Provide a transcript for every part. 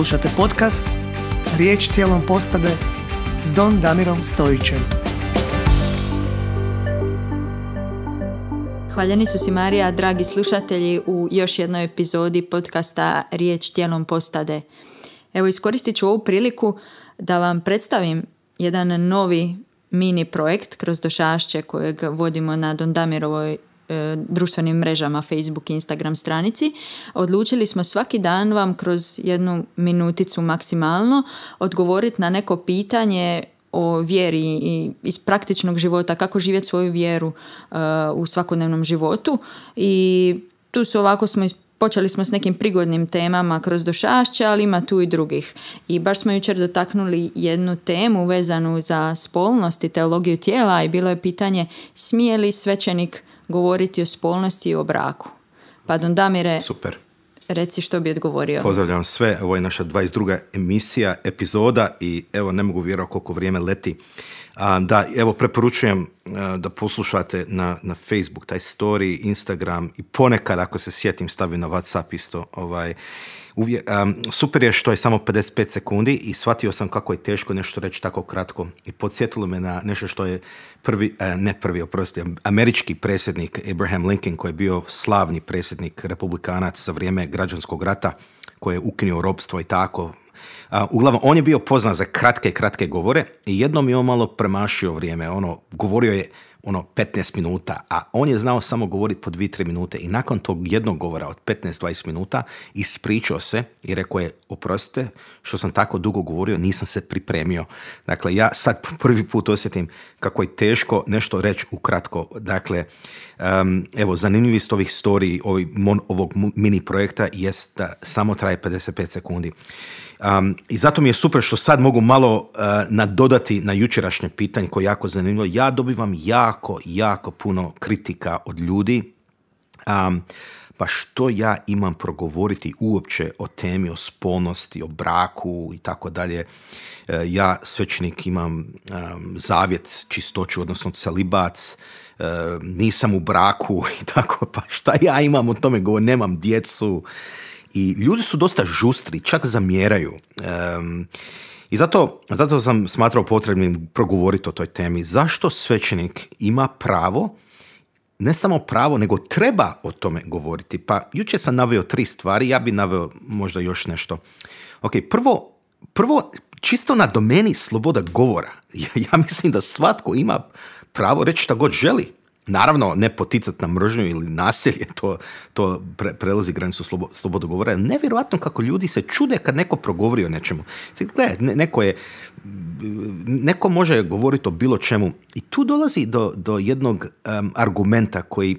Slušate podcast Riječ tijelom postade s Don Damirom Stojićem. Hvaljeni su si Marija, dragi slušatelji, u još jednoj epizodi podcasta Riječ tijelom postade. Evo iskoristit ću ovu priliku da vam predstavim jedan novi mini projekt kroz došašće kojeg vodimo na Damirovoj E, društvenim mrežama Facebook i Instagram stranici, odlučili smo svaki dan vam kroz jednu minuticu maksimalno odgovoriti na neko pitanje o vjeri i iz praktičnog života, kako živjeti svoju vjeru e, u svakodnevnom životu i tu su ovako smo Počeli smo s nekim prigodnim temama kroz došašće, ali ima tu i drugih. I baš smo jučer dotaknuli jednu temu vezanu za spolnost i teologiju tijela i bilo je pitanje smije li svećenik govoriti o spolnosti i o braku. Pa Don Damire, Super. reci što bi odgovorio. Pozdravljam sve, ovo je naša 22. emisija, epizoda i evo ne mogu vjerovati koliko vrijeme leti. Da, evo preporučujem da poslušate na, na Facebook, taj story, Instagram i ponekad ako se sjetim stavim na Whatsapp isto. Ovaj, super je što je samo 55 sekundi i shvatio sam kako je teško nešto reći tako kratko i podsjetilo me na nešto što je prvi, e, ne prvi, oprosti, američki predsjednik Abraham Lincoln koji je bio slavni predsjednik republikanac za vrijeme građanskog rata koji je ukinio robstvo i tako. uglavnom, on je bio poznat za kratke, kratke govore i jednom je on malo premašio vrijeme. Ono, govorio je ono 15 minuta, a on je znao samo govoriti po 2-3 minute i nakon tog jednog govora od 15-20 minuta ispričao se i rekao je oprostite što sam tako dugo govorio, nisam se pripremio. Dakle, ja sad prvi put osjetim kako je teško nešto reći ukratko. Dakle, evo, zanimljivost ovih storiji, ovog, mini projekta jest da samo traje 55 sekundi. Um, I zato mi je super što sad mogu malo uh, nadodati na jučerašnje pitanje koje je jako zanimljivo. Ja dobivam jako, jako puno kritika od ljudi. Um, pa što ja imam progovoriti uopće o temi, o spolnosti, o braku i tako dalje. E, ja, svećnik, imam um, zavjet, čistoću, odnosno celibac, e, nisam u braku i tako, pa šta ja imam o tome, govorim, nemam djecu i ljudi su dosta žustri, čak zamjeraju. I zato, zato sam smatrao potrebnim progovoriti o toj temi. Zašto svećenik ima pravo ne samo pravo, nego treba o tome govoriti. Pa jučer sam naveo tri stvari, ja bi naveo možda još nešto. Ok, prvo, prvo čisto na domeni sloboda govora. Ja, ja mislim da svatko ima pravo reći što god želi. Naravno, ne poticat na mržnju ili nasilje, to, to prelazi granicu slobo, slobodu govora. Nevjerojatno kako ljudi se čude kad neko progovori o nečemu. Gle, neko je, neko može govoriti o bilo čemu i tu dolazi do, do jednog argumenta koji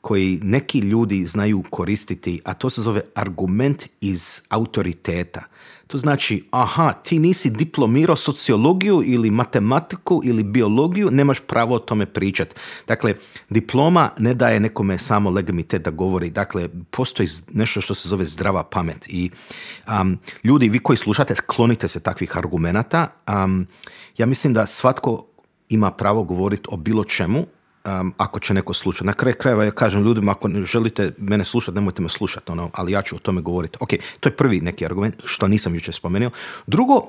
koji neki ljudi znaju koristiti, a to se zove argument iz autoriteta. To znači, aha, ti nisi diplomirao sociologiju ili matematiku ili biologiju, nemaš pravo o tome pričati. Dakle, diploma ne daje nekome samo legitimitet da govori. Dakle, postoji nešto što se zove zdrava pamet. I um, ljudi, vi koji slušate, sklonite se takvih argumenata. ja mislim da svatko ima pravo govoriti o bilo čemu um, ako će neko slušati. Na kraju krajeva ja kažem ljudima, ako ne želite mene slušati, nemojte me slušati, ono, ali ja ću o tome govoriti. Ok, to je prvi neki argument što nisam jučer spomenuo. Drugo,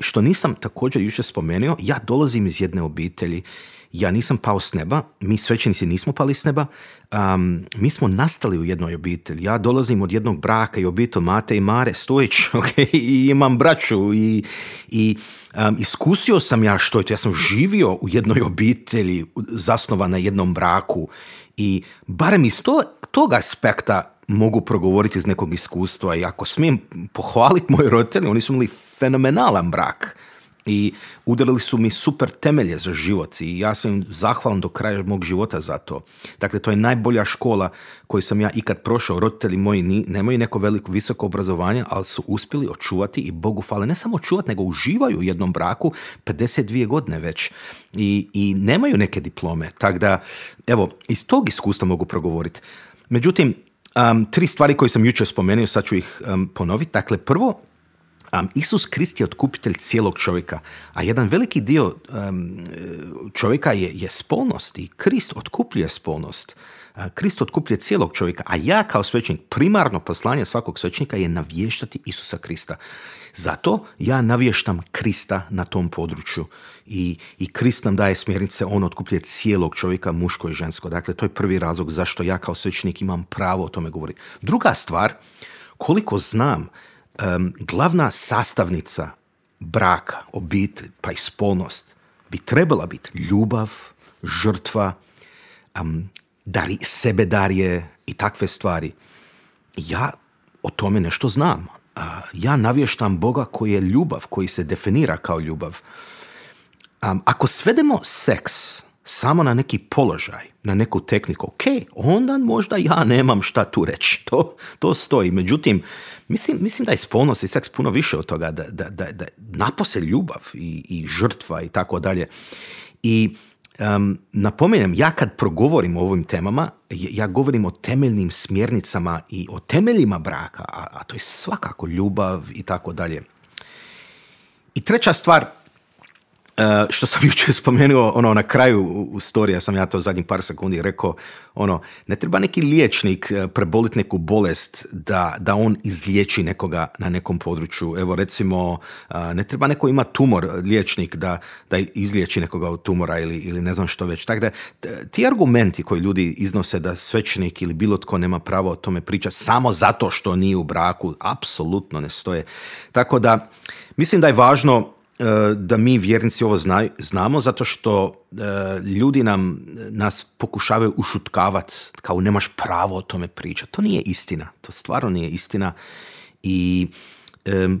što nisam također jučer spomenuo, ja dolazim iz jedne obitelji ja nisam pao s neba, mi svećenici nismo pali s neba, um, mi smo nastali u jednoj obitelji. Ja dolazim od jednog braka i obitelj Mate i Mare Stojić, i imam braću i, i um, iskusio sam ja što je to. Ja sam živio u jednoj obitelji zasnovan na jednom braku i barem iz to, tog aspekta mogu progovoriti iz nekog iskustva i ako smijem pohvaliti moje roditelje, oni su imali fenomenalan brak i udarili su mi super temelje za život i ja sam im zahvalan do kraja mog života za to. Dakle, to je najbolja škola koju sam ja ikad prošao. Roditelji moji nemaju neko veliko visoko obrazovanje, ali su uspjeli očuvati i Bogu fale. Ne samo očuvati, nego uživaju u jednom braku 52 godine već i, i nemaju neke diplome. Tako da, evo, iz tog iskustva mogu progovoriti. Međutim, tri stvari koje sam jučer spomenuo, sad ću ih um, ponoviti. Dakle, prvo, Um, Isus Krist je otkupitelj cijelog čovjeka, a jedan veliki dio čovjeka je, je spolnost i Krist otkupljuje spolnost. E, Krist otkuplje cijelog čovjeka, a ja kao svećnik, primarno poslanje svakog svećenika je navještati Isusa Krista. Zato ja navještam Krista na tom području i, i Krist nam daje smjernice, on otkuplje cijelog čovjeka, muško i žensko. Dakle, to je prvi razlog zašto ja kao svećnik imam pravo o tome govoriti. Druga stvar, koliko znam um, glavna sastavnica braka, obitelj, pa i spolnost bi trebala biti ljubav, žrtva, um, dari, sebe darje i takve stvari. Ja o tome nešto znam. ja navještam Boga koji je ljubav, koji se definira kao ljubav. ako svedemo seks samo na neki položaj, na neku tehniku, ok, onda možda ja nemam šta tu reći, to, to stoji. Međutim, mislim, mislim da je spolnost i seks puno više od toga, da, da, da, da napose ljubav i, i žrtva i tako dalje. I um, napominjem, ja kad progovorim o ovim temama, ja govorim o temeljnim smjernicama i o temeljima braka, a, a to je svakako ljubav i tako dalje. I treća stvar, Eh, što sam jučer spomenuo, ono, na kraju u storija sam ja to zadnjih par sekundi rekao, ono, ne treba neki liječnik eh, prebolit neku bolest da, da on izliječi nekoga na nekom području. Evo, recimo, eh, ne treba neko ima tumor, liječnik, da, da izliječi nekoga od tumora ili, ili ne znam što već. Tako da, ti argumenti koji ljudi iznose da svećenik ili bilo tko nema pravo o tome priča samo zato što nije u braku, apsolutno ne stoje. Tako da, mislim da je važno da mi vjernici ovo znamo zato što e, ljudi nam nas pokušavaju ušutkavati kao nemaš pravo o tome pričati. To nije istina. To stvarno nije istina. I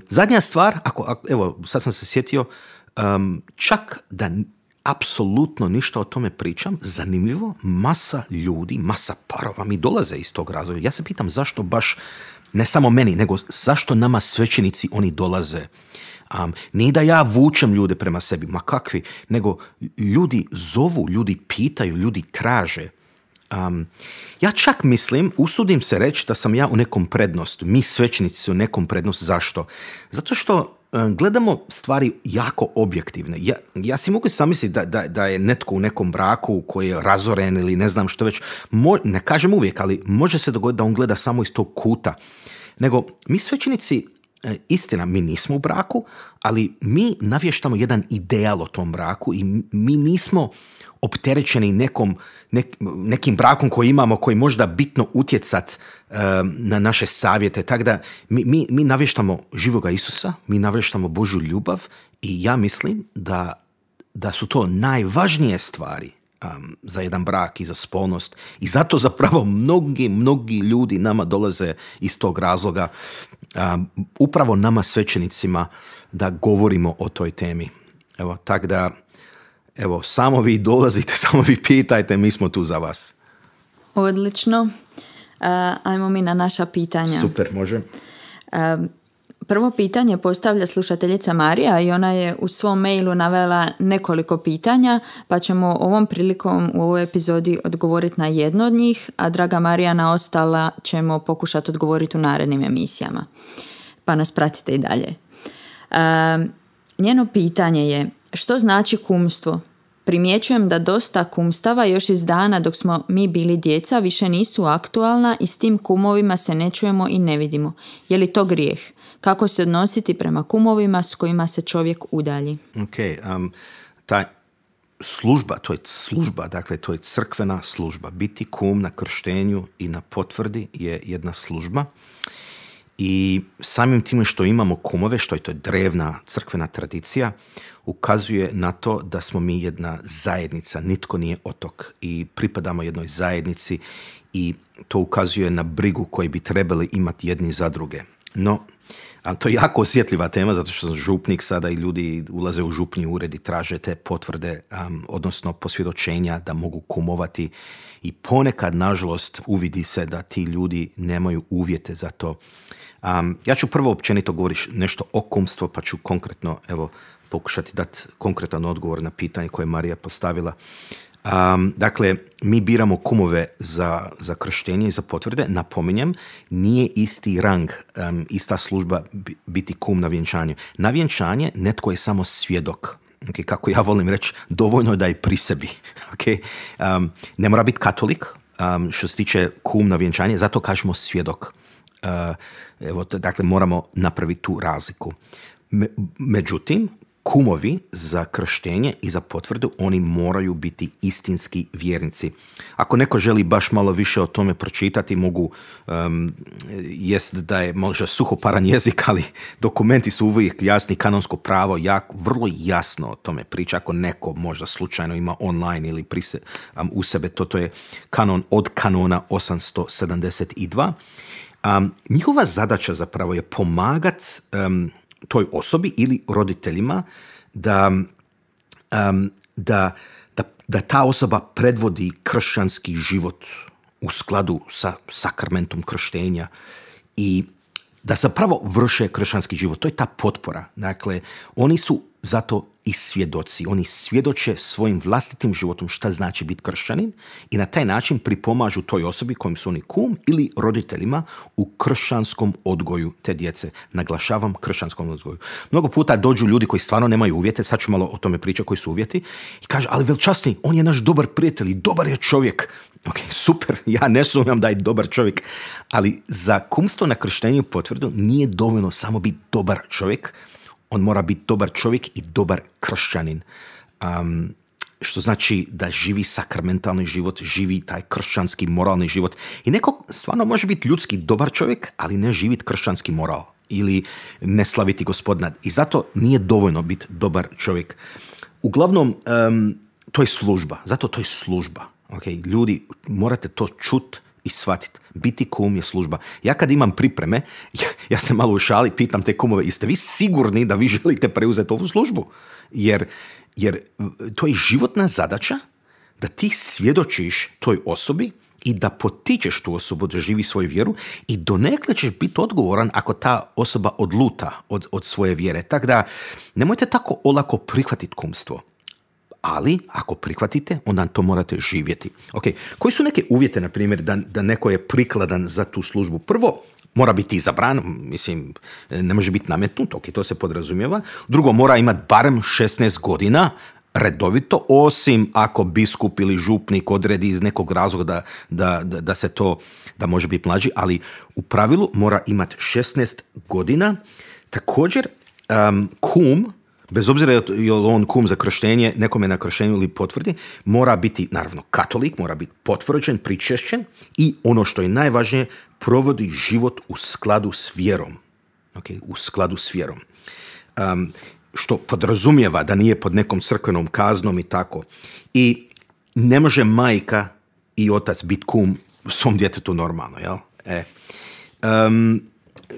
zadnja stvar, ako, evo sad sam se sjetio, čak da apsolutno ništa o tome pričam, zanimljivo, masa ljudi, masa parova mi dolaze iz tog razloga. Ja se pitam zašto baš, ne samo meni, nego zašto nama svećenici oni dolaze Um, nije da ja vučem ljude prema sebi, ma kakvi, nego ljudi zovu, ljudi pitaju, ljudi traže. ja čak mislim, usudim se reći da sam ja u nekom prednost, mi svećnici u nekom prednost, zašto? Zato što gledamo stvari jako objektivne. Ja, ja si mogu zamisliti da, da, da je netko u nekom braku koji je razoren ili ne znam što već, ne kažem uvijek, ali može se dogoditi da on gleda samo iz tog kuta. Nego mi svećnici E, istina, mi nismo u braku, ali mi navještamo jedan ideal o tom braku i mi nismo opterećeni nekom, nekim brakom koji imamo, koji možda bitno utjecat e, na naše savjete. Tako da mi, mi, mi navještamo živoga Isusa, mi navještamo Božu ljubav i ja mislim da, da su to najvažnije stvari za jedan brak i za spolnost. I zato zapravo mnogi, mnogi ljudi nama dolaze iz tog razloga upravo nama svećenicima da govorimo o toj temi. Evo, tak da, evo, samo vi dolazite, samo vi pitajte, mi smo tu za vas. Odlično. Uh, ajmo mi na naša pitanja. Super, može. Uh, Prvo pitanje postavlja slušateljica Marija i ona je u svom mailu navela nekoliko pitanja, pa ćemo ovom prilikom u ovoj epizodi odgovoriti na jedno od njih, a draga Marija na ostala ćemo pokušati odgovoriti u narednim emisijama. Pa nas pratite i dalje. njeno pitanje je što znači kumstvo? Primjećujem da dosta kumstava još iz dana dok smo mi bili djeca više nisu aktualna i s tim kumovima se ne čujemo i ne vidimo. Je li to grijeh? kako se odnositi prema kumovima s kojima se čovjek udalji. Ok, ta služba, to je služba, dakle to je crkvena služba. Biti kum na krštenju i na potvrdi je jedna služba. I samim time što imamo kumove, što je to drevna crkvena tradicija, ukazuje na to da smo mi jedna zajednica, nitko nije otok i pripadamo jednoj zajednici i to ukazuje na brigu koju bi trebali imati jedni za druge. No, ali to je jako osjetljiva tema zato što sam župnik sada i ljudi ulaze u župni ured i traže te potvrde, odnosno posvjedočenja da mogu kumovati i ponekad, nažalost, uvidi se da ti ljudi nemaju uvjete za to. ja ću prvo općenito govoriti nešto o kumstvo, pa ću konkretno evo, pokušati dati konkretan odgovor na pitanje koje je Marija postavila. Um, dakle, mi biramo kumove za, za krštenje i za potvrde. Napominjem, nije isti rang, um, ista služba biti kum na vjenčanju. Na vjenčanje netko je samo svjedok. Okay, kako ja volim reći, dovoljno je da je pri sebi. Um, ne mora biti katolik što se tiče kum na vjenčanje, zato kažemo svjedok. Uh, evo, dakle, moramo napraviti tu razliku. Međutim, kumovi za krštenje i za potvrdu, oni moraju biti istinski vjernici. Ako neko želi baš malo više o tome pročitati, mogu, jest da je možda suhoparan jezik, ali dokumenti su uvijek jasni, kanonsko pravo jak, vrlo jasno o tome priča, ako neko možda slučajno ima online ili prise, u sebe, to, to je kanon od kanona 872. Um, njihova zadaća zapravo je pomagat toj osobi ili roditeljima da, da, da, da ta osoba predvodi kršćanski život u skladu sa sakramentom krštenja i da zapravo vrše kršćanski život. To je ta potpora. Dakle, oni su zato i svjedoci. Oni svjedoče svojim vlastitim životom šta znači biti kršćanin i na taj način pripomažu toj osobi kojim su oni kum ili roditeljima u kršćanskom odgoju te djece. Naglašavam kršćanskom odgoju. Mnogo puta dođu ljudi koji stvarno nemaju uvjete, sad ću malo o tome pričati koji su uvjeti, i kaže, ali velčasni, on je naš dobar prijatelj i dobar je čovjek. Ok, super, ja ne sumnjam da je dobar čovjek, ali za kumstvo na krštenju potvrdu nije dovoljno samo biti dobar čovjek, on mora biti dobar čovjek i dobar kršćanin. Ehm, što znači da živi sakramentalni život, živi taj kršćanski moralni život. I neko stvarno može biti ljudski dobar čovjek, ali ne živit kršćanski moral ili ne slaviti gospodina. I zato nije dovoljno biti dobar čovjek. Uglavnom, ehm, to je služba. Zato to je služba. Ljudi, morate to čut i shvatiti. Biti kum je služba. Ja kad imam pripreme, ja, ja se malo u šali pitam te kumove, jeste vi sigurni da vi želite preuzeti ovu službu? Jer, jer e, to je životna zadaća da ti svjedočiš toj osobi i da potičeš tu osobu da živi svoju vjeru i donekle ćeš biti odgovoran ako ta osoba odluta od, od svoje vjere. Tako da nemojte tako olako prihvatiti kumstvo ali ako prihvatite, onda to morate živjeti. Ok, koji su neke uvjete, na primjer, da, da neko je prikladan za tu službu? Prvo, mora biti izabran, mislim, ne može biti nametnut, ok, to se podrazumijeva. Drugo, mora imati barem 16 godina, redovito, osim ako biskup ili župnik odredi iz nekog razloga da, da, da, se to, da može biti mlađi, ali u pravilu mora imati 16 godina. Također, kum bez obzira je li on kum za krštenje, nekome na krštenju ili potvrdi, mora biti, naravno, katolik, mora biti potvrđen, pričešćen i ono što je najvažnije, provodi život u skladu s vjerom. U skladu s vjerom. Um, što podrazumijeva da nije pod nekom crkvenom kaznom i tako. I ne može majka i otac biti kum svom djetetu normalno, jel? E. Um,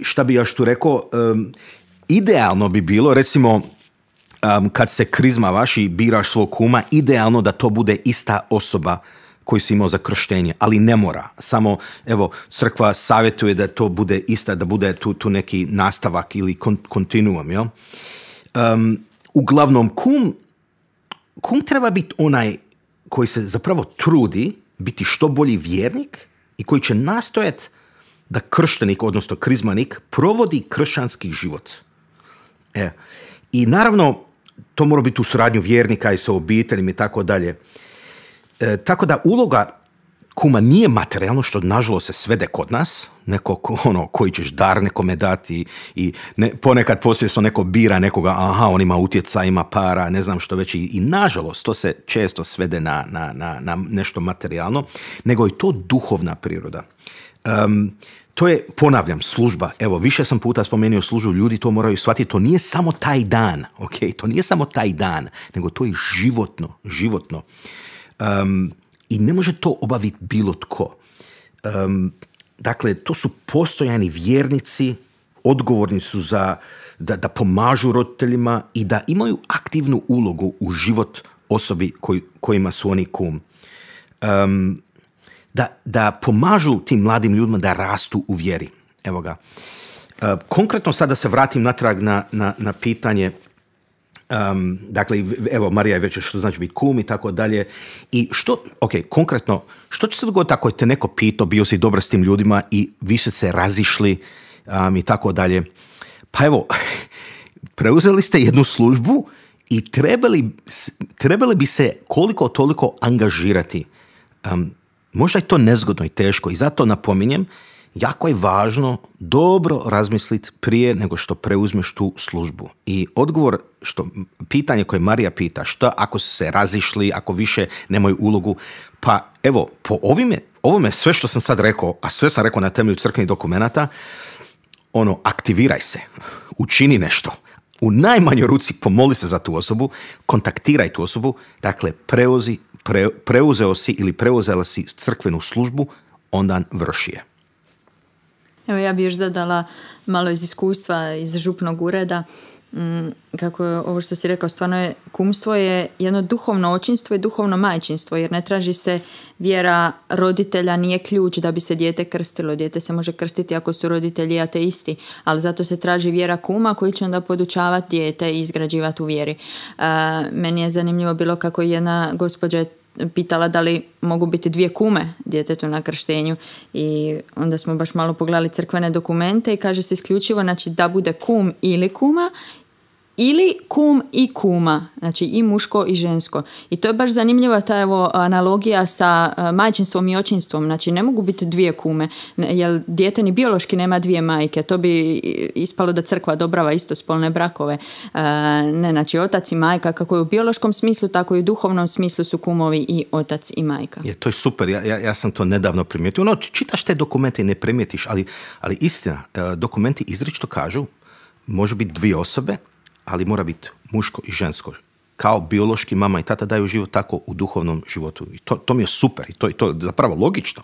šta bi još tu rekao? idealno bi bilo, recimo, um, kad se krizma vaši biraš svog kuma, idealno da to bude ista osoba koji si imao za krštenje, ali ne mora. Samo, evo, crkva savjetuje da to bude ista, da bude tu, tu neki nastavak ili kontinuum, jo? Um, uglavnom, kum, kum treba biti onaj koji se zapravo trudi biti što bolji vjernik i koji će nastojati da krštenik, odnosno krizmanik, provodi kršćanski život. E. I naravno, to mora biti u suradnju vjernika i sa obiteljima i tako dalje. E, tako da uloga kuma nije materijalno što nažalost se svede kod nas, neko ono, koji ćeš dar nekome dati i ne, ponekad posvjesno neko bira nekoga, aha, on ima utjeca, ima para, ne znam što već i, nažalost to se često svede na, na, na, na nešto materijalno, nego i to duhovna priroda to je, ponavljam, služba. Evo, više sam puta spomenuo službu, ljudi to moraju shvatiti. To nije samo taj dan, ok? To nije samo taj dan, nego to je životno, životno. Um, I ne može to obaviti bilo tko. Um, dakle, to su postojani vjernici, odgovorni su za, da, da pomažu roditeljima i da imaju aktivnu ulogu u život osobi kojima su oni kum. Um, da, da pomažu tim mladim ljudima da rastu u vjeri. Evo ga. E, konkretno sada se vratim natrag na, na, na pitanje um, dakle, evo, Marija je već što znači biti kum i tako dalje. I što, ok, konkretno, što će se dogoditi ako je te neko pitao, bio si dobar s tim ljudima i više se razišli um, i tako dalje? Pa evo, preuzeli ste jednu službu i trebali, trebali bi se koliko toliko angažirati. Možda je to nezgodno i teško i zato napominjem, jako je važno dobro razmisliti prije nego što preuzmeš tu službu. I odgovor, što, pitanje koje Marija pita, što ako se razišli, ako više nemaju ulogu, pa evo, po ovime, ovome sve što sam sad rekao, a sve sam rekao na temelju crkvenih dokumenata, ono, aktiviraj se, učini nešto u najmanjoj ruci pomoli se za tu osobu, kontaktiraj tu osobu, dakle preozi, pre, preuzeo si ili preuzela si crkvenu službu, onda vrši je. Evo ja bi još dodala malo iz iskustva iz župnog ureda. Mm, kako je ovo što si rekao, stvarno je kumstvo je jedno duhovno očinstvo i duhovno majčinstvo, jer ne traži se vjera roditelja, nije ključ da bi se dijete krstilo. Dijete se može krstiti ako su roditelji ateisti, ali zato se traži vjera kuma koji će onda podučavati dijete i izgrađivati u vjeri. meni je zanimljivo bilo kako jedna gospođa je pitala da li mogu biti dvije kume djetetu na krštenju i onda smo baš malo pogledali crkvene dokumente i kaže se isključivo znači da bude kum ili kuma ili kum i kuma, znači i muško i žensko. I to je baš zanimljiva ta evo, analogija sa e, majčinstvom i očinstvom. Znači ne mogu biti dvije kume, jer dijete ni biološki nema dvije majke. To bi ispalo da crkva dobrava spolne brakove. E, ne, znači otac i majka, kako je u biološkom smislu, tako i u duhovnom smislu su kumovi i otac i majka. Je, to je super, ja, ja, ja sam to nedavno primijetio. Ono, čitaš te dokumente i ne primijetiš, ali, ali istina, e, dokumenti izričito kažu, može biti dvije osobe, ali mora biti muško i žensko. Kao biološki mama i tata daju život tako u duhovnom životu. I to, to mi je super i to, to je zapravo logično.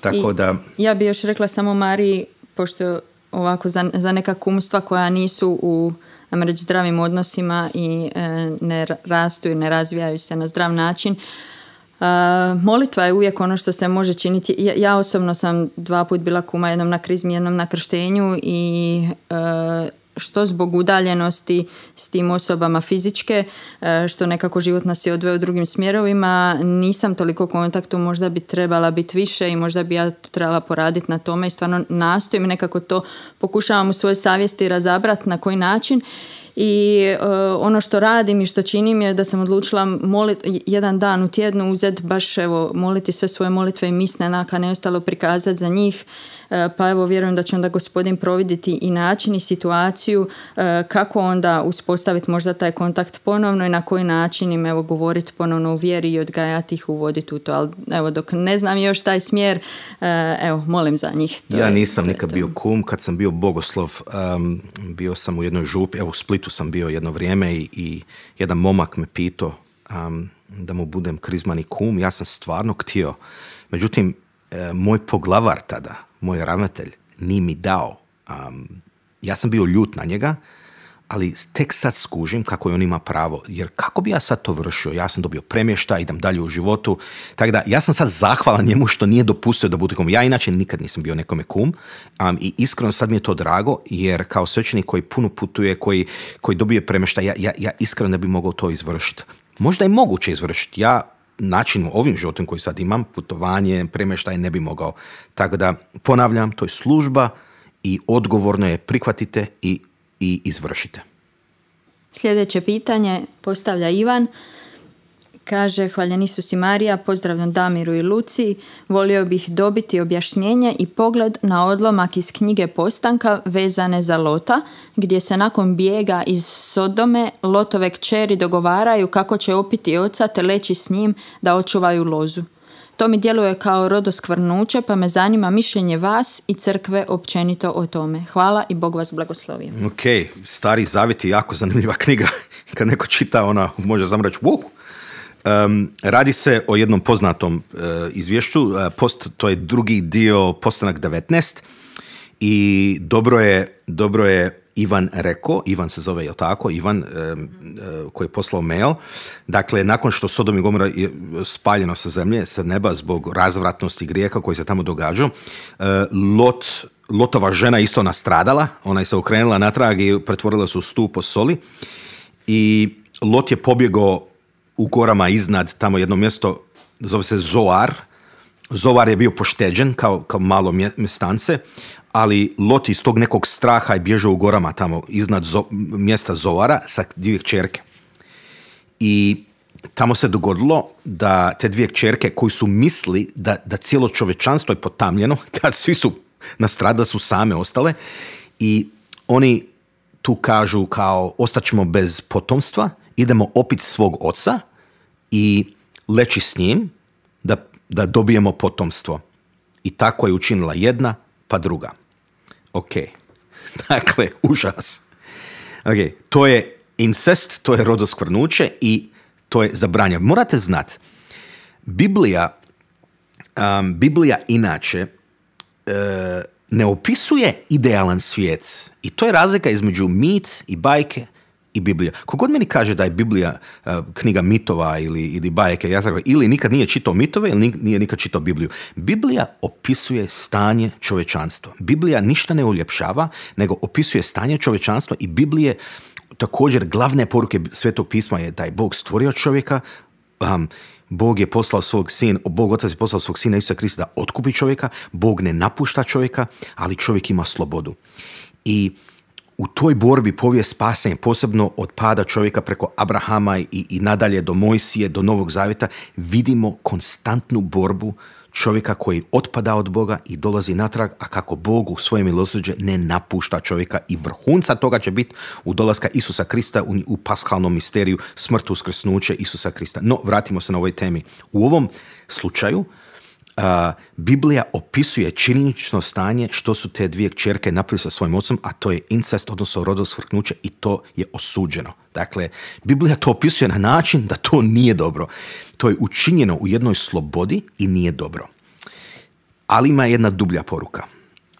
Tako I da... Ja bih još rekla samo Mariji, pošto ovako za, neka kumstva koja nisu u reći, zdravim odnosima i e, ne rastu i ne razvijaju se na zdrav način. E, molitva je uvijek ono što se može činiti. Ja, osobno sam dva put bila kuma, jednom na krizmi, jednom na krštenju i e, što zbog udaljenosti s tim osobama fizičke, e, što nekako život nas je odveo u drugim smjerovima, nisam toliko u kontaktu, možda bi trebala biti više i možda bi ja trebala poraditi na tome i stvarno nastojim nekako to pokušavam u svojoj savjesti razabrati na koji način i e, ono što radim i što činim je da sam odlučila molit, jedan dan u tjednu uzeti baš evo moliti sve svoje molitve i misne nakane ostalo prikazati za njih E, pa evo vjerujem da će onda gospodin providiti i način i situaciju e, kako onda uspostaviti možda taj kontakt ponovno i na koji način im evo govoriti ponovno u vjeri i odgajati ih uvoditi u to. Ali evo dok ne znam još taj smjer, e, evo molim za njih. ja nisam nikad bio kum, kad sam bio bogoslov, bio sam u jednoj župi, evo u Splitu sam bio jedno vrijeme i, i jedan momak me pito da mu budem krizmani kum, ja sam stvarno htio. Međutim, moj poglavar tada, moj ravnatelj nije mi dao, ja sam bio ljut na njega, ali tek sad skužim kako je on ima pravo. Jer kako bi ja sad to vršio? Ja sam dobio premješta, idem dalje u životu. Tako da, ja sam sad zahvalan njemu što nije dopustio da bude kum. Ja inače nikad nisam bio nekome kum. Um, I iskreno sad mi je to drago, jer kao svećenik koji puno putuje, koji, koji dobije premješta, ja, ja, ja iskreno ne bi mogao to izvršiti. Možda je moguće izvršiti. Ja načinu, ovim životom koji sad imam, putovanje, premještaj ne bi mogao. Tako da, ponavljam, to je služba i odgovorno je prihvatite i, i izvršite. Sljedeće pitanje postavlja Ivan. Kaže, hvaljen nisu si Marija, pozdravljam Damiru i Luci, volio bih dobiti objašnjenje i pogled na odlomak iz knjige Postanka vezane za Lota, gdje se nakon bijega iz Sodome Lotove kćeri dogovaraju kako će opiti oca te leći s njim da očuvaju lozu. To mi djeluje kao rodoskvrnuće, pa me zanima mišljenje vas i crkve općenito o tome. Hvala i Bog vas blagoslovi. Ok, Stari zaviti, je jako zanimljiva knjiga. Kad neko čita, ona može samo Um, radi se o jednom poznatom e, izvješću, e, post, to je drugi dio postanak 19 i dobro je, dobro je Ivan rekao, Ivan se zove, jel tako, Ivan e, koji je poslao mail, dakle, nakon što Sodom i Gomora je spaljeno sa zemlje, sa neba, zbog razvratnosti grijeka koji se tamo događao, Lot, Lotova žena isto nastradala, ona je se okrenula natrag i pretvorila se u stup po soli i Lot je pobjegao u gorama iznad tamo jedno mjesto, zove se Zoar. Zoar je bio pošteđen kao, kao malo mjestance, ali Lot iz tog nekog straha je bježao u gorama tamo iznad mjesta Zoara sa dvije čerke. I tamo se dogodilo da te dvije čerke koji su misli da, da cijelo čovečanstvo je potamljeno, kad svi su na strada su same ostale i oni tu kažu kao ostaćemo bez potomstva – idemo opit svog oca i leći s njim da, da dobijemo potomstvo. I tako je učinila jedna, pa druga. Ok. Dakle, užas. Ok, to je incest, to je rodoskvrnuće i to je zabranje. Morate znat, Biblija, um, Biblija inače uh, ne opisuje idealan svijet. I to je razlika između mit i bajke i Biblija. Kogod meni kaže da je Biblija e, knjiga mitova ili, ili bajeke, ja ili nikad nije čitao mitove ili nije nikad čitao Bibliju. Biblija opisuje stanje čovečanstva. Biblija ništa ne uljepšava, nego opisuje stanje čovečanstva i Biblije također glavne poruke Svetog pisma je da je Bog stvorio čovjeka, um, Bog je poslao svog sin, Bog otac je poslao svog sina Isusa Krista da otkupi čovjeka, Bog ne napušta čovjeka, ali čovjek ima slobodu. I u toj borbi povijest spasenja, posebno od pada čovjeka preko Abrahama i, i nadalje do Mojsije, do Novog Zavjeta, vidimo konstantnu borbu čovjeka koji otpada od Boga i dolazi natrag, a kako Bog u svoje milosuđe ne napušta čovjeka. I vrhunca toga će biti u dolaska Isusa Krista u, u pashalnom misteriju smrtu uskrsnuće Isusa Krista. No, vratimo se na ovoj temi. U ovom slučaju, Biblija opisuje činjenično stanje što su te dvije kćerke napravili sa svojim ocem, a to je incest, odnosno rodosvrknuće i to je osuđeno. Dakle, Biblija to opisuje na način da to nije dobro. To je učinjeno u jednoj slobodi i nije dobro. Ali ima jedna dublja poruka.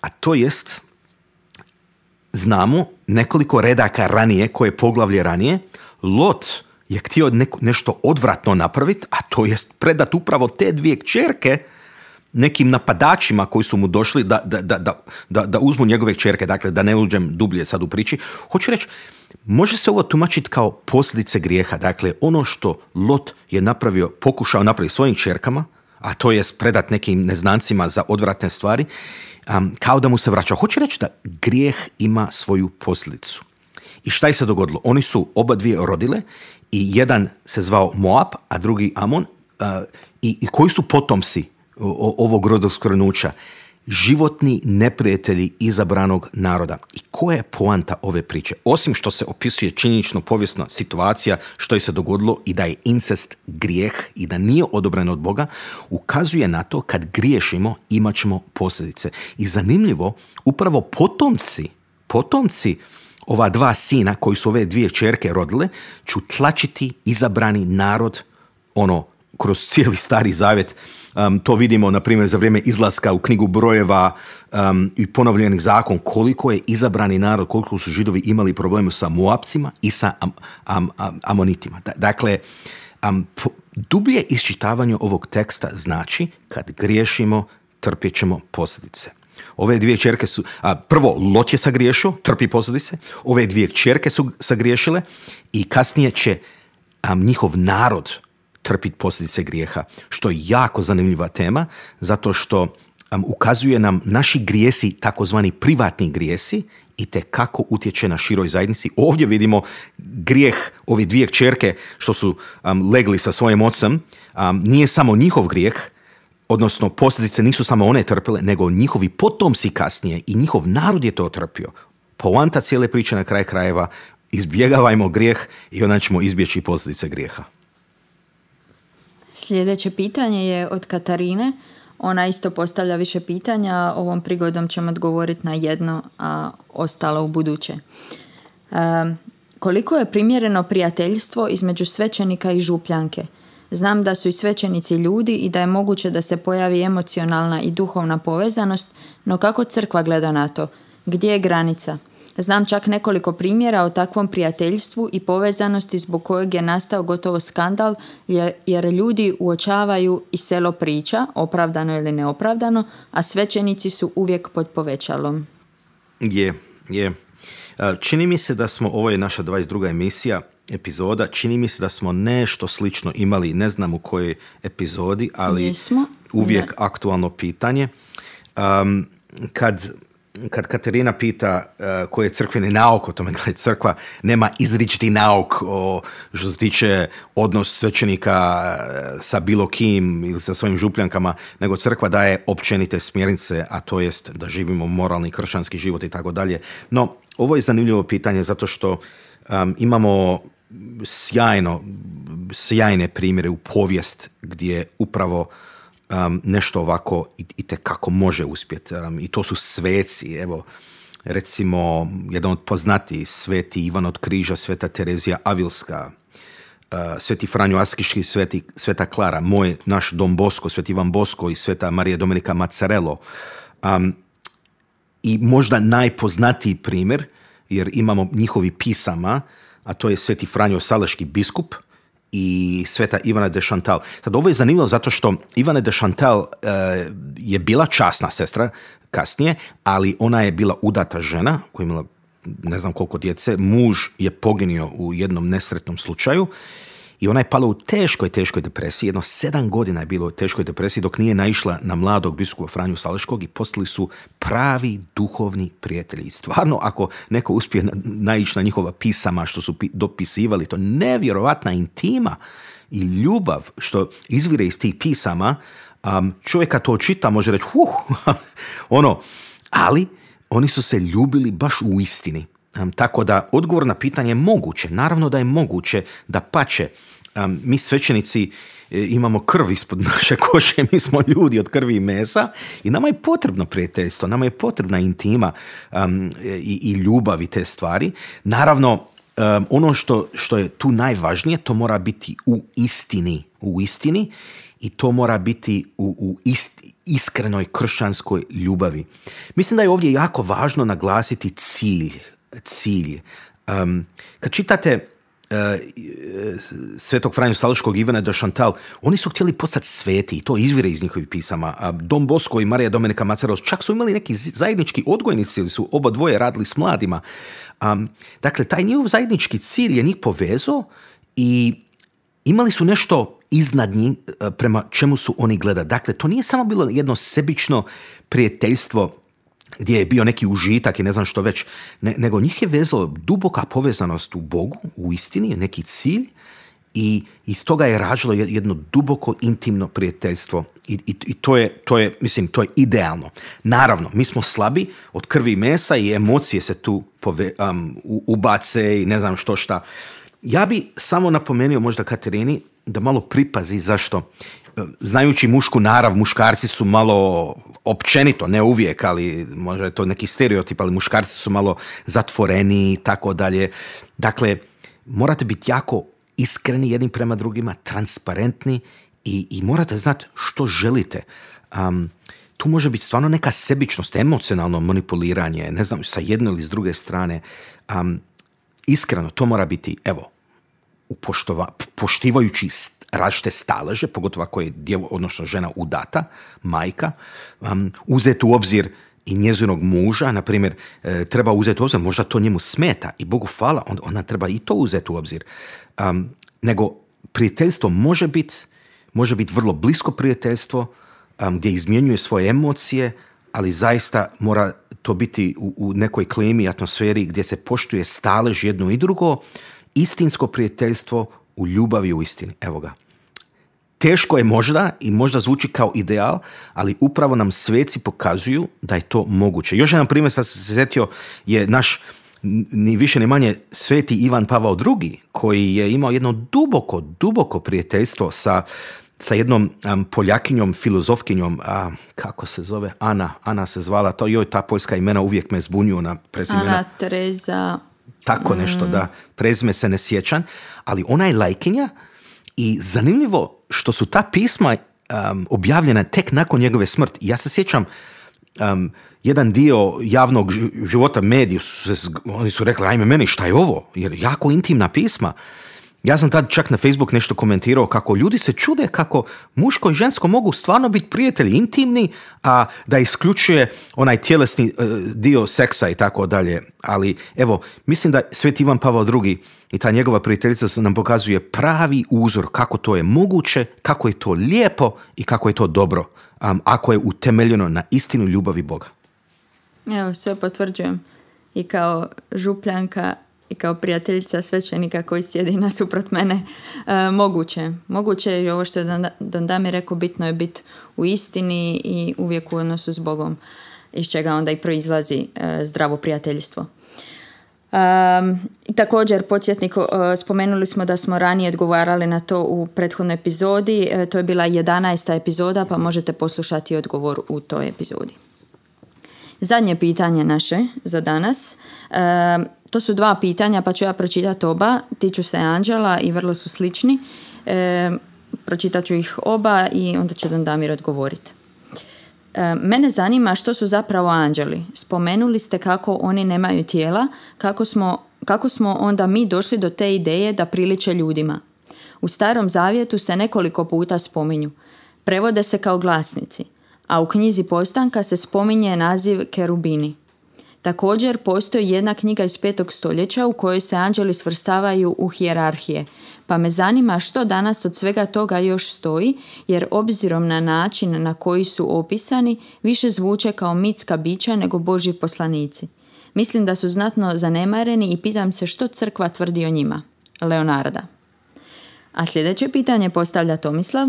A to jest, znamo nekoliko redaka ranije, koje poglavlje ranije, Lot je htio nešto odvratno napraviti, a to jest predat upravo te dvije kćerke nekim napadačima koji su mu došli da, da, da, da uzmu njegove čerke, dakle da ne uđem dublje sad u priči, hoću reći, može se ovo tumačiti kao posljedice grijeha, dakle ono što Lot je napravio, pokušao napraviti svojim čerkama, a to je predat nekim neznancima za odvratne stvari, kao da mu se vraća. Hoće reći da grijeh ima svoju posljedicu. I šta je se dogodilo? Oni su oba dvije rodile i jedan se zvao Moab, a drugi Amon. i, i, koji su potomci ovog skrnuća Životni neprijatelji izabranog naroda. I koja je poanta ove priče? Osim što se opisuje činjenično povijesna situacija što je se dogodilo i da je incest grijeh i da nije odobren od Boga, ukazuje na to kad griješimo imat ćemo posljedice. I zanimljivo, upravo potomci, potomci ova dva sina koji su ove dvije čerke rodile, ću tlačiti izabrani narod ono kroz cijeli stari zavet Um, to vidimo, na primjer, za vrijeme izlaska u knjigu brojeva i ponovljenih zakon koliko je izabrani narod, koliko su židovi imali problema sa Moapcima i sa Amonitima. Dakle, po, dublje iščitavanje ovog teksta znači kad griješimo, trpjet ćemo posljedice. Ove dvije čerke su, a, prvo Lot je sagriješio, trpi posljedice, ove dvije čerke su sagriješile i kasnije će njihov narod trpiti posljedice grijeha, što je jako zanimljiva tema, zato što ukazuje nam naši grijesi, takozvani privatni grijesi, i te kako utječe na široj zajednici. Ovdje vidimo grijeh ove dvije čerke što su legli sa svojim ocem. Um, nije samo njihov grijeh, odnosno posljedice nisu samo one trpile, nego njihovi potomci kasnije i njihov narod je to trpio. Poanta cijele priče na kraj krajeva, izbjegavajmo grijeh i onda ćemo izbjeći posljedice grijeha. Sljedeće pitanje je od Katarine. Ona isto postavlja više pitanja, ovom prigodom ćemo odgovoriti na jedno, a ostalo u buduće. koliko je primjereno prijateljstvo između svećenika i župljanke? Znam da su i svećenici ljudi i da je moguće da se pojavi emocionalna i duhovna povezanost, no kako crkva gleda na to? Gdje je granica? Znam čak nekoliko primjera o takvom prijateljstvu i povezanosti zbog kojeg je nastao gotovo skandal jer ljudi uočavaju i selo priča, opravdano ili neopravdano, a svećenici su uvijek pod povećalom. Je, je. Čini mi se da smo, ovo je naša 22. emisija, epizoda, čini mi se da smo nešto slično imali, ne znam u kojoj epizodi, ali uvijek aktualno pitanje. kad kad Katerina pita uh, e, koji je crkveni nauk o tome da je crkva, nema izričiti nauk o, što se tiče odnos svećenika e, sa bilo kim ili sa svojim župljankama, nego crkva daje općenite smjernice, a to jest da živimo moralni kršćanski život i tako dalje. No, ovo je zanimljivo pitanje zato što imamo sjajno, sjajne primjere u povijest gdje upravo um, nešto ovako i, i kako može uspjeti. Um, I to su sveci, evo, recimo, jedan od poznatijih, sveti Ivan od Križa, sveta Terezija Avilska, uh, sveti Franjo Askiški, sveti, sveta Klara, moj, naš Dom Bosko, sveti Ivan Bosko i sveta Marija Domenika Macarello. Um, I možda najpoznatiji primjer, jer imamo njihovi pisama, a to je sveti Franjo Saleški biskup, i sveta Ivana de Chantal. Sad, ovo je zanimljivo zato što Ivana de Chantal e, je bila časna sestra kasnije, ali ona je bila udata žena koja je imala ne znam koliko djece. Muž je poginio u jednom nesretnom slučaju i ona je pala u teškoj, teškoj depresiji. Jedno sedam godina je bilo u teškoj depresiji dok nije naišla na mladog biskupa Franju Saleškog i postali su pravi duhovni prijatelji. Stvarno, ako neko uspije naići na njihova pisama što su dopisivali, to nevjerovatna intima i ljubav što izvire iz tih pisama, um, čovjek kad to čita može reći, huh, ono, ali oni su se ljubili baš u istini. Tako da odgovor na pitanje je moguće, naravno da je moguće da pače. Mi svećenici e, imamo krv ispod naše koše, mi smo ljudi od krvi i mesa i nama je potrebno prijateljstvo, nama je potrebna intima i, i ljubav i te stvari. Naravno, ono što, što je tu najvažnije, to mora biti u istini, u istini i to mora biti u, u iskrenoj kršćanskoj ljubavi. Mislim da je ovdje jako važno naglasiti cilj cilj. Um, kad čitate uh, svetog Franju Saluškog Ivana de Chantal, oni su htjeli postati sveti i to izvire iz njihovih pisama. Don Bosko i Marija Domenika Macaros čak su imali neki zajednički odgojnici ili su oba dvoje radili s mladima. dakle, taj njihov zajednički cilj je njih povezao i imali su nešto iznad njih e, prema čemu su oni gleda. Dakle, to nije samo bilo jedno sebično prijateljstvo gdje je bio neki užitak i ne znam što već, nego njih je vezalo duboka povezanost u Bogu, u istini, neki cilj i iz toga je rađalo jedno duboko intimno prijateljstvo i, i, to, je, to, je, mislim, to je idealno. Naravno, mi smo slabi od krvi i mesa i emocije se tu ubace i ne znam što šta. Ja bi samo napomenuo možda Katerini da malo pripazi zašto znajući mušku narav, muškarci su malo općenito, ne uvijek, ali možda je to neki stereotip, ali muškarci su malo zatvoreni i tako dalje. Dakle, morate biti jako iskreni jedni prema drugima, transparentni i, i morate znati što želite. tu može biti stvarno neka sebičnost, emocionalno manipuliranje, ne znam, sa jedne ili s druge strane. Um, iskreno, to mora biti, evo, u poštivajući različite staleže, pogotovo ako je djevo, odnosno žena udata, majka, um, uzeti u obzir i njezinog muža, na primjer, e, treba uzeti u obzir, možda to njemu smeta i Bogu hvala, onda ona treba i to uzeti u obzir. Um, nego prijateljstvo može biti može biti vrlo blisko prijateljstvo, um, gdje izmjenjuje svoje emocije, ali zaista mora to biti u, u nekoj klimi, atmosferi gdje se poštuje stalež jedno i drugo, istinsko prijateljstvo u ljubavi u istini. Evo ga. Teško je možda i možda zvuči kao ideal, ali upravo nam sveci pokazuju da je to moguće. Još jedan primjer sam se sjetio je naš ni više ni manje sveti Ivan Pavao II, koji je imao jedno duboko, duboko prijateljstvo sa, sa jednom poljakinjom, filozofkinjom, a, kako se zove, Ana, Ana se zvala, to joj ta poljska imena uvijek me zbunju na prezimena. Ana Tereza. Tako nešto, mm. da, prezime se ne sjećan, ali ona je lajkinja, i zanimljivo što su ta pisma objavljena tek nakon njegove smrti. Ja se sjećam, jedan dio javnog života mediju, su oni su rekli, ajme meni, šta je ovo? Jer jako intimna pisma. Ja sam tad čak na Facebook nešto komentirao kako ljudi se čude kako muško i žensko mogu stvarno biti prijatelji, intimni, a da isključuje onaj tjelesni e, dio seksa i tako dalje. Ali evo, mislim da svet Ivan Pavao II i ta njegova prijateljica nam pokazuje pravi uzor kako to je moguće, kako je to lijepo i kako je to dobro, ako je utemeljeno na istinu ljubavi Boga. Evo, sve potvrđujem. I kao župljanka kao prijateljica svećenika koji sjedi nasuprot mene e, moguće. Moguće je ovo što je Damir rekao, bitno je biti u istini i uvijek u odnosu s Bogom iz čega onda i proizlazi e, zdravo prijateljstvo. Um, također, podsjetnik, spomenuli smo da smo ranije odgovarali na to u prethodnoj epizodi. to je bila 11. epizoda, pa možete poslušati odgovor u toj epizodi. Zadnje pitanje naše za danas. Um, to su dva pitanja, pa ću ja pročitati oba. Tiču se Anđela i vrlo su slični. E, pročitat ću ih oba i onda će Don Damir odgovoriti. E, mene zanima što su zapravo anđeli. Spomenuli ste kako oni nemaju tijela, kako smo, kako smo onda mi došli do te ideje da priliče ljudima. U starom zavjetu se nekoliko puta spominju. Prevode se kao glasnici, a u knjizi postanka se spominje naziv kerubini. Također postoji jedna knjiga iz petog stoljeća u kojoj se anđeli svrstavaju u hijerarhije, pa me zanima što danas od svega toga još stoji, jer obzirom na način na koji su opisani, više zvuče kao mitska bića nego božji poslanici. Mislim da su znatno zanemareni i pitam se što crkva tvrdi o njima. Leonarda. A sljedeće pitanje postavlja Tomislav,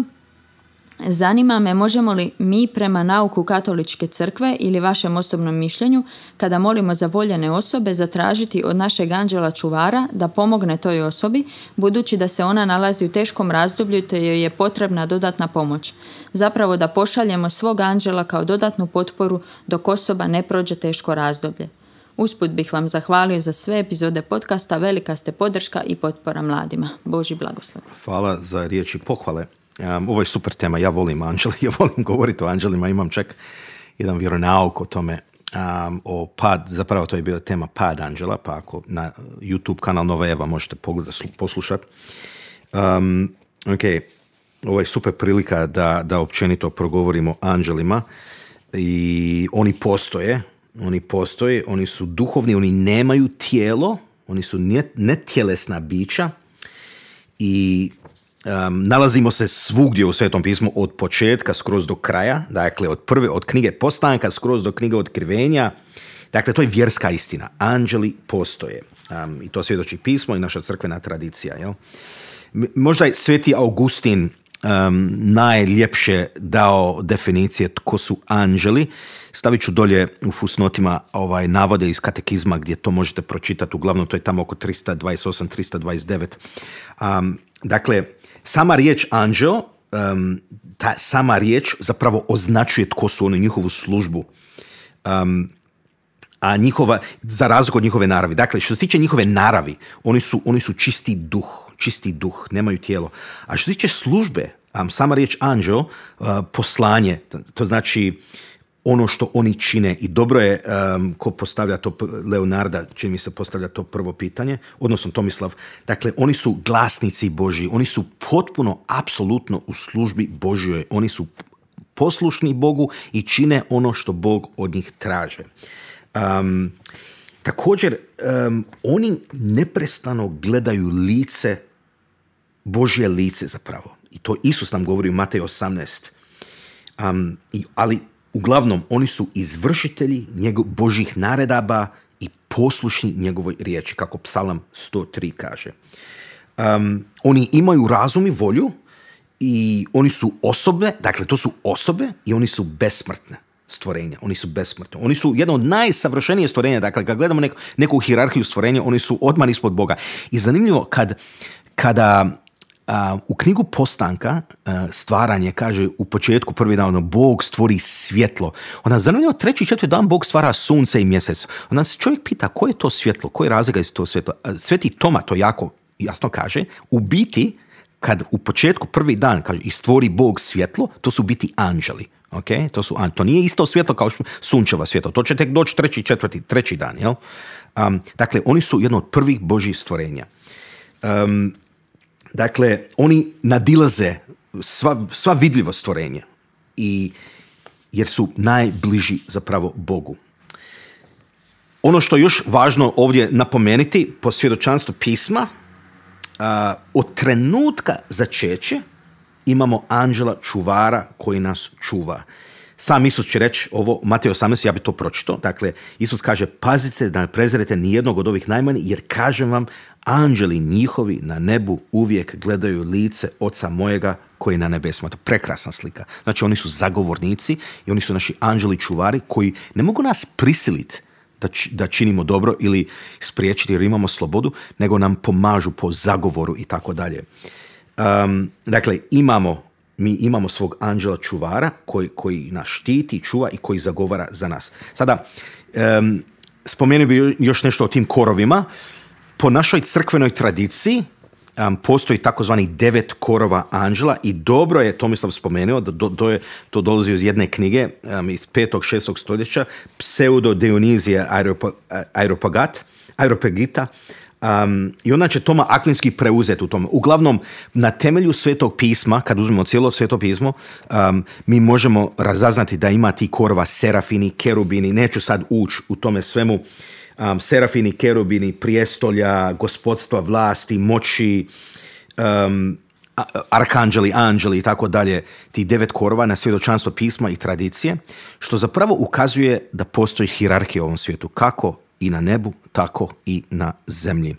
Zanima me možemo li mi prema nauku katoličke crkve ili vašem osobnom mišljenju kada molimo za voljene osobe zatražiti od našeg anđela čuvara da pomogne toj osobi budući da se ona nalazi u teškom razdoblju te joj je potrebna dodatna pomoć. Zapravo da pošaljemo svog anđela kao dodatnu potporu dok osoba ne prođe teško razdoblje. Usput bih vam zahvalio za sve epizode podcasta, velika ste podrška i potpora mladima. Boži blagoslov. Hvala za riječi pohvale. Um, ovo je super tema, ja volim anđele, ja volim govoriti o anđelima, imam čak jedan vjeronauk o tome, um, o pad, zapravo to je bila tema pad anđela, pa ako na YouTube kanal Nova Eva možete pogledati, poslušati. Um, ok, ovo je super prilika da, da općenito progovorimo o anđelima i oni postoje, oni postoje, oni su duhovni, oni nemaju tijelo, oni su netjelesna bića i Um, nalazimo se svugdje u Svetom pismu od početka skroz do kraja, dakle od prve od knjige postanka skroz do knjige otkrivenja. Dakle, to je vjerska istina. Anđeli postoje. Um, I to svjedoči pismo i naša crkvena tradicija. Jel? Možda je Sveti Augustin um, najljepše dao definicije tko su anđeli. Stavit ću dolje u fusnotima ovaj, navode iz katekizma gdje to možete pročitati. Uglavnom, to je tamo oko 328-329. Um, dakle, sama riječ anđeo, ta sama riječ zapravo označuje tko su oni njihovu službu. a njihova, za razliku od njihove naravi. Dakle, što se tiče njihove naravi, oni su, oni su čisti duh, čisti duh, nemaju tijelo. A što se tiče službe, um, sama riječ anđeo, eh, poslanje, to znači ono što oni čine i dobro je um, ko postavlja to, Leonarda čini mi se postavlja to prvo pitanje, odnosno Tomislav, dakle oni su glasnici Božji, oni su potpuno, apsolutno u službi Božjoj, oni su poslušni Bogu i čine ono što Bog od njih traže. također, oni neprestano gledaju lice, Božje lice zapravo. I to Isus nam govori u Matej 18. i, ali Uglavnom, oni su izvršitelji njegov, božih naredaba i poslušni njegovoj riječi, kako psalam 103 kaže. Um, oni imaju razum i volju i oni su osobe, dakle to su osobe i oni su besmrtne stvorenja. Oni su besmrtni. Oni su jedno od najsavršenije stvorenja. Dakle, kad gledamo neko, neku hirarhiju stvorenja, oni su odmah ispod Boga. I zanimljivo, kad, kada u knjigu Postanka, e, stvaranje, kaže u početku prvi dan, ono, Bog stvori svjetlo. Onda zanima treći četvrti dan Bog stvara sunce i mjesec. Onda se čovjek pita, koje je to svjetlo, koje je razlika iz to svjetlo? E, Sveti Toma to jako jasno kaže, u biti, kad u početku prvi dan kaže i stvori Bog svjetlo, to su biti anđeli. Okay? To, su, to nije isto svjetlo kao sunčeva svjetlo. To će tek doći treći, četvrti, treći dan. Jel? dakle, oni su jedno od prvih Božih stvorenja. Um, Dakle, oni nadilaze sva, sva vidljivo stvorenje i jer su najbliži zapravo Bogu. Ono što je još važno ovdje napomenuti po svjedočanstvu pisma, a, od trenutka začeće imamo anđela čuvara koji nas čuva. Sam Isus će reći ovo, Matej 18, ja bi to pročito. Dakle, Isus kaže, pazite da ne prezirete nijednog od ovih najmanji jer kažem vam, anđeli njihovi na nebu uvijek gledaju lice oca mojega koji je na nebesima. To je prekrasna slika. Znači, oni su zagovornici i oni su naši anđeli čuvari koji ne mogu nas prisiliti da, činimo dobro ili spriječiti jer imamo slobodu, nego nam pomažu po zagovoru i tako dalje. Ehm, dakle, imamo mi imamo svog anđela čuvara koji, koji nas štiti, čuva i koji zagovara za nas. Sada, um, spomenuo bi još nešto o tim korovima. Po našoj crkvenoj tradiciji um, postoji takozvani devet korova anđela i dobro je Tomislav spomenuo, do, do je, to dolazi iz jedne knjige iz petog, šestog stoljeća, Pseudo Dionizije Aeropagat, Aeropagita, Um, I onda će Toma Akvinski preuzeti u tome. Uglavnom, na temelju svetog pisma, kad uzmemo cijelo sveto pismo, um, mi možemo razaznati da ima ti korva serafini, kerubini, neću sad ući u tome svemu, um, serafini, kerubini, prijestolja, gospodstva, vlasti, moći, arkanđeli, anđeli i tako dalje, ti devet korova na svjedočanstvo pisma i tradicije, što zapravo ukazuje da postoji hirarkija u ovom svijetu. Kako i na nebu, tako i na zemlji.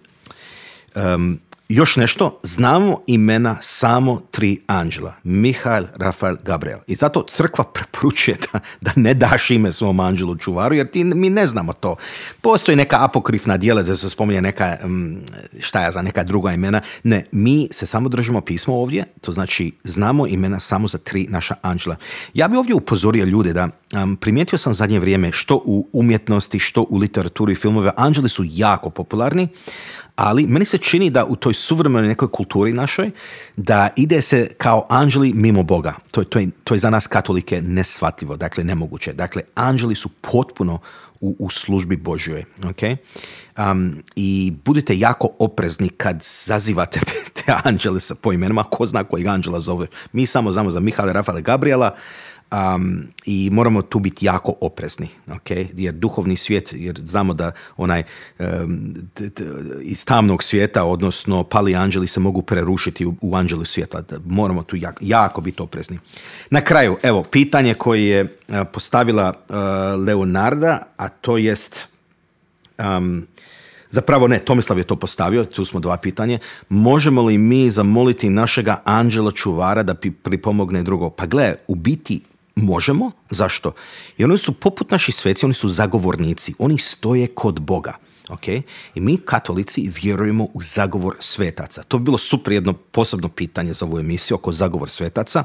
Još nešto, znamo imena samo tri anđela, Mihajl, Rafael, Gabriel. I zato crkva preporučuje da, ne daš ime svom anđelu čuvaru, jer ti, mi ne znamo to. Postoji neka apokrifna dijela da se spominje neka, mm, šta ja za neka druga imena. Ne, mi se samo držimo pismo ovdje, to znači znamo imena samo za tri naša anđela. Ja bi ovdje upozorio ljude da mm, primijetio sam zadnje vrijeme što u umjetnosti, što u literaturi filmove, anđeli su jako popularni, ali meni se čini da u toj suvremenoj nekoj kulturi našoj, da ide se kao anđeli mimo Boga. To, to, je, to je za nas katolike nesvatljivo, dakle nemoguće. Dakle, anđeli su potpuno u, službi Božjoj. Okay? Um, I budite jako oprezni kad zazivate te, te anđele sa po Ko zna kojeg anđela zove? Mi samo znamo za Mihale, Rafale, Gabriela um, i moramo tu biti jako oprezni, okay? jer duhovni svijet, jer znamo da onaj iz tamnog svijeta, odnosno pali anđeli se mogu prerušiti u, u svijeta, moramo tu jako, jako biti oprezni. Na kraju, evo, pitanje koje je eh, postavila eh, Leonarda, a to jest... Um, Zapravo ne, Tomislav je to postavio, tu smo dva pitanje. Možemo li mi zamoliti našega anđela čuvara da pripomogne drugo? Pa gle, u biti Možemo, zašto? I oni su poput naših sveci, oni su zagovornici, oni stoje kod Boga. Okay? I mi katolici vjerujemo u zagovor svetaca. To bi bilo super jedno posebno pitanje za ovu emisiju oko zagovor svetaca,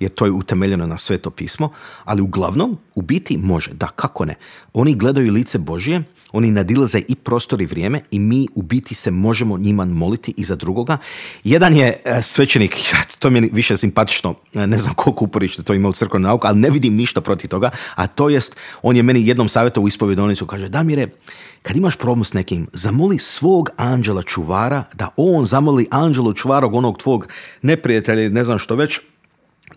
jer to je utemeljeno na sveto pismo, ali uglavnom, u biti može, da, kako ne. Oni gledaju lice Božije oni nadilaze i prostor i vrijeme i mi u biti se možemo njima moliti i za drugoga. Jedan je e, svećenik, to mi je više simpatično, e, ne znam koliko uporište to ima u crkvu nauku, ali ne vidim ništa protiv toga, a to jest, on je meni jednom savjetu u ispovjedonicu, kaže, Damire, kad imaš pro mu s nekim, zamoli svog anđela čuvara da on zamoli anđelu čuvarog onog tvog neprijatelja, ne znam što već,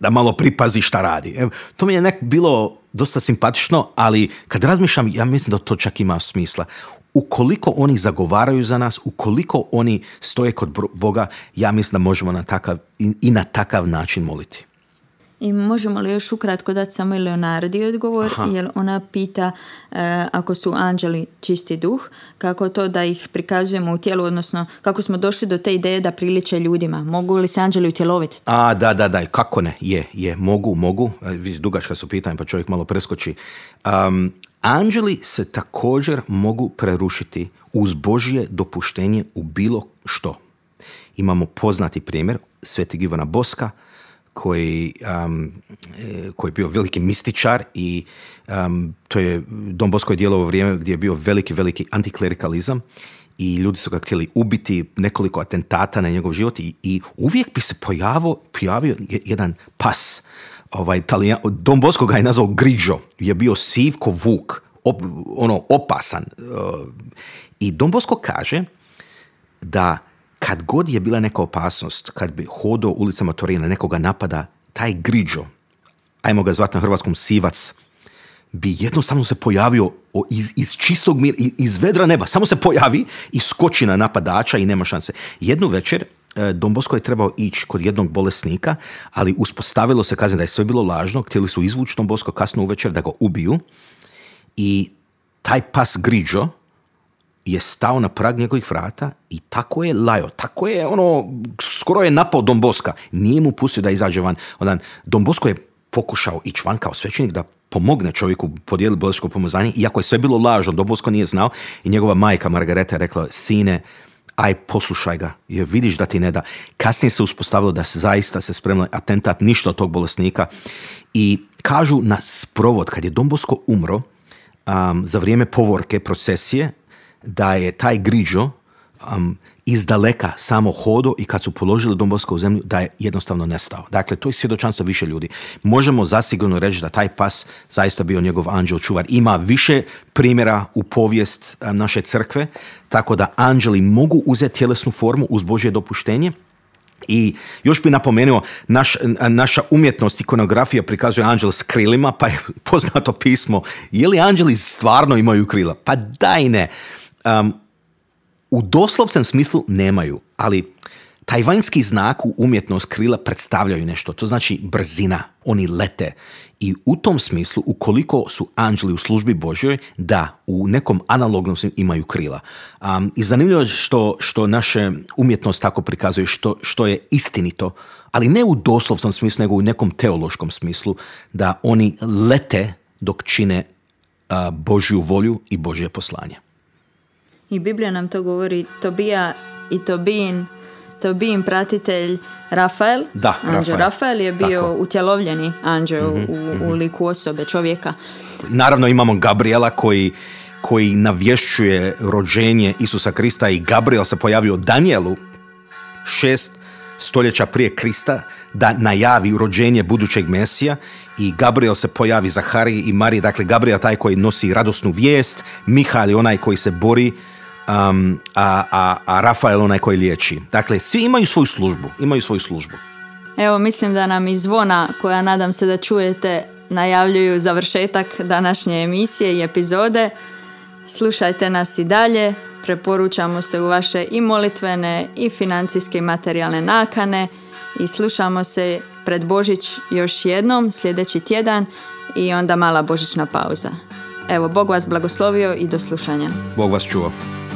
da malo pripazi šta radi. to mi je nek bilo dosta simpatično, ali kad razmišljam, ja mislim da to čak ima smisla. Ukoliko oni zagovaraju za nas, ukoliko oni stoje kod Boga, ja mislim da možemo na takav, i na takav način moliti. I možemo li još ukratko dati samo i Leonardi odgovor, Aha. jer ona pita e, ako su anđeli čisti duh, kako to da ih prikazujemo u tijelu, odnosno kako smo došli do te ideje da priliče ljudima. Mogu li se anđeli utjeloviti? A, da, da, da, kako ne, je, je, mogu, mogu. E, dugačka su pitanja pa čovjek malo preskoči. anđeli se također mogu prerušiti uz Božje dopuštenje u bilo što. Imamo poznati primjer sveti Ivana Boska, koji, um, e, koji je bio veliki mističar i um, to je Don Bosko je djelovo vrijeme gdje je bio veliki, veliki antiklerikalizam i ljudi su ga htjeli ubiti, nekoliko atentata na njegov život i, uvijek bi se pojavio, pojavio jedan pas. Ovaj, talijan, Don Bosko ga je nazvao Grigio, je bio sivko vuk, ono opasan. E, I Don Bosko kaže da kad god je bila neka opasnost, kad bi hodo ulicama Torina nekoga napada, taj griđo, ajmo ga zvati na hrvatskom sivac, bi jednostavno se pojavio iz, iz čistog mira, iz vedra neba, samo se pojavi i skoči na napadača i nema šanse. Jednu večer e, Dombosko je trebao ići kod jednog bolesnika, ali uspostavilo se kazne da je sve bilo lažno, htjeli su izvući Dombosko kasno uvečer da ga ubiju i taj pas Griđo je stao na prag njegovih vrata i tako je lajo, tako je ono, skoro je napao Domboska. Nije mu pustio da izađe van. Ondan, Dombosko je pokušao ići van kao svećenik da pomogne čovjeku podijeliti bolesko pomozanje, iako je sve bilo lažno, Dombosko nije znao i njegova majka Margareta je rekla, sine, aj poslušaj ga, jer vidiš da ti ne da. Kasnije se uspostavilo da se zaista se spremila atentat, ništa od tog bolesnika. I kažu na sprovod, kad je Dombosko umro, za vrijeme povorke, procesije, da je taj grižo um, iz daleka samo hodo i kad su položili Dombosko u zemlju, da je jednostavno nestao. Dakle, to je svjedočanstvo više ljudi. Možemo zasigurno reći da taj pas zaista bio njegov anđel čuvar. Ima više primjera u povijest naše crkve, tako da anđeli mogu uzeti tjelesnu formu uz Božje dopuštenje, i još bi napomenuo, naš, naša umjetnost, ikonografija prikazuje anđel s krilima, pa je poznato pismo, je li anđeli stvarno imaju krila? Pa daj ne um, u doslovcem smislu nemaju, ali tajvanski znak u umjetnost krila predstavljaju nešto, to znači brzina, oni lete. I u tom smislu, ukoliko su anđeli u službi Božoj, da, u nekom analognom imaju krila. I zanimljivo je što, što naše umjetnost tako prikazuje, što, što je istinito, ali ne u doslovnom smislu, nego u nekom teološkom smislu, da oni lete dok čine Božju volju i Božje poslanje. I Biblija nam to govori Tobija i Tobin Tobin pratitelj Rafael. Da, Anđeo Rafael. je bio utjelovljeni anđeo u, mm liku osobe, čovjeka. Naravno imamo Gabriela koji koji navješćuje rođenje Isusa Krista i Gabriel se pojavio Danielu šest stoljeća prije Krista da najavi rođenje budućeg Mesija i Gabriel se pojavi za Hari i Mari dakle Gabriel taj koji nosi radosnu vijest, Mihal je onaj koji se bori um, a, a, a Rafael onaj koji liječi. Dakle, svi imaju svoju službu, imaju svoju službu. Evo, mislim da nam i zvona koja nadam se da čujete najavljuju završetak današnje emisije i epizode. Slušajte nas i dalje, preporučamo se u vaše i molitvene i financijske i materijalne nakane i slušamo se pred Božić još jednom sljedeći tjedan i onda mala božićna pauza. Evo, Bog vas blagoslovio i do slušanja. Bog vas čuo.